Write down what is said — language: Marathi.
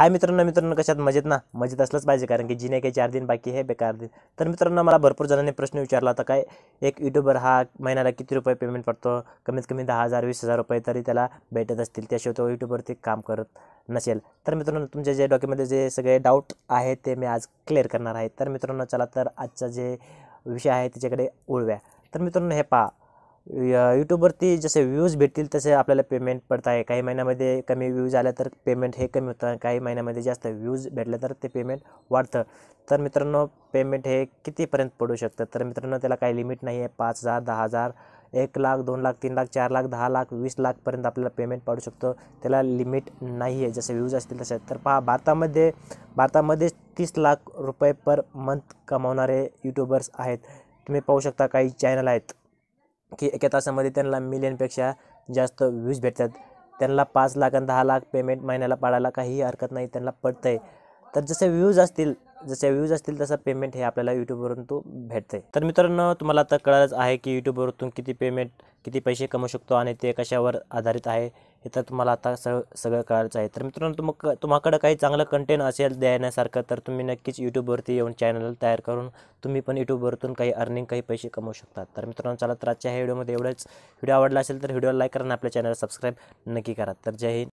हाय मित्रांनो मित्रांनो कशात मजेत ना मजेत असलंच पाहिजे कारण की जिने काही चार दिन बाकी हे बेकार दिन तर मित्रांनो मला भरपूर जणांनी प्रश्न विचारला होता काय एक युट्यूबर हा महिन्याला किती रुपये पेमेंट पडतो कमीत कमी दहा हजार वीस हजार रुपये तरी त्याला भेटत असतील त्याशिवाय तो यूट्यूबवरती काम करत नसेल तर मित्रांनो तुमचे जे डॉक्युमेंटचे जे सगळे डाऊट आहे ते मी आज क्लिअर करणार आहे तर मित्रांनो चला तर आजचा जे विषय आहे त्याच्याकडे उळव्या तर मित्रांनो हे पहा या यूट्यूबवरती जसे व्ह्यूज भेटतील तसे आपल्याला पेमेंट पडत आहे काही महिन्यामध्ये कमी व्ह्यूज आल्या तर पेमेंट हे कमी होतं काही महिन्यामध्ये जास्त व्ह्यूज भेटले तर ते पेमेंट वाढतं तर मित्रांनो पेमेंट हे कितीपर्यंत पडू शकतं तर मित्रांनो त्याला काही लिमिट नाही आहे पाच हजार दहा हजार एक लाख दोन लाख तीन लाख चार लाख दहा लाख वीस लाखपर्यंत आपल्याला पेमेंट पाडू शकतो त्याला लिमिट नाही आहे जसे व्ह्यूज असतील तसे तर पहा भारतामध्ये भारतामध्ये तीस लाख रुपये पर मंथ कमावणारे यूट्यूबर्स आहेत तुम्ही पाहू शकता काही चॅनल आहेत की एका तासामध्ये त्यांना मिलियनपेक्षा जास्त व्ह्यूज भेटतात त्यांना पाच लाख आणि दहा लाख पेमेंट महिन्याला पाडायला काहीही हरकत नाही त्यांना पडतं आहे तर जसे व्ह्यूज असतील जसे व्ह्यूज असतील तसा पेमेंट हे आपल्याला यूट्यूबवरून तो भेटते तर मित्रांनो तुम्हाला आता कळालंच आहे की यूट्यूबवरून किती पेमेंट किती पैसे कमवू शकतो आणि ते कशावर आधारित आहे हे तर तुम्हाला आता स सगळं कळायचं आहे तर मित्रांनो तुम तुम्हाकडे काही चांगलं कंटेंट असेल देण्यासारखं तर तुम्ही नक्कीच यूट्यूबवरती येऊन चॅनल तयार करून तुम्ही पण यूट्यूबवरतून काही अर्निंग काही पैसे कमवू शकता तर मित्रांनो चला तर आजच्या ह्या व्हिडिओमध्ये एवढंच व्हिडिओ आवडला असेल तर व्हिडिओ लाईक करा आणि आपल्या चॅनलला सबस्क्राईब नक्की करा तर जय हिंद